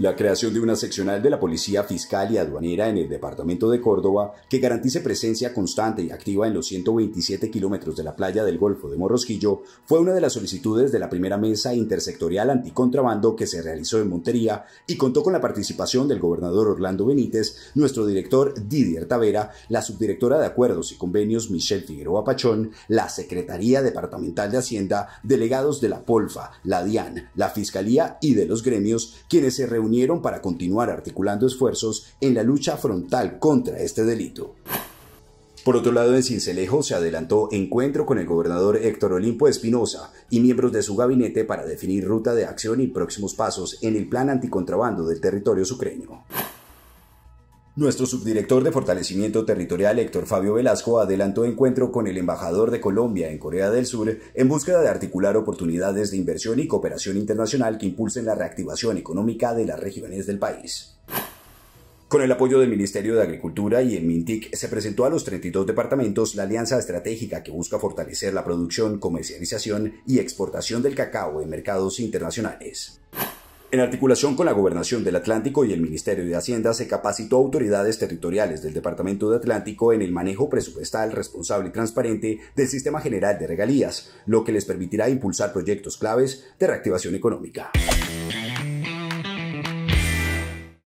La creación de una seccional de la Policía Fiscal y Aduanera en el Departamento de Córdoba que garantice presencia constante y activa en los 127 kilómetros de la playa del Golfo de Morrosquillo fue una de las solicitudes de la primera mesa intersectorial anticontrabando que se realizó en Montería y contó con la participación del gobernador Orlando Benítez, nuestro director Didier Tavera, la subdirectora de Acuerdos y Convenios Michelle Figueroa Pachón, la Secretaría Departamental de Hacienda, delegados de la POLFA, la DIAN, la Fiscalía y de los gremios, quienes se reunieron para continuar articulando esfuerzos en la lucha frontal contra este delito. Por otro lado, en Cincelejo se adelantó encuentro con el gobernador Héctor Olimpo Espinosa y miembros de su gabinete para definir ruta de acción y próximos pasos en el plan anticontrabando del territorio sucreño. Nuestro subdirector de Fortalecimiento Territorial, Héctor Fabio Velasco, adelantó encuentro con el embajador de Colombia en Corea del Sur en búsqueda de articular oportunidades de inversión y cooperación internacional que impulsen la reactivación económica de las regiones del país. Con el apoyo del Ministerio de Agricultura y el MINTIC se presentó a los 32 departamentos la alianza estratégica que busca fortalecer la producción, comercialización y exportación del cacao en mercados internacionales. En articulación con la Gobernación del Atlántico y el Ministerio de Hacienda, se capacitó a autoridades territoriales del Departamento de Atlántico en el manejo presupuestal responsable y transparente del Sistema General de Regalías, lo que les permitirá impulsar proyectos claves de reactivación económica.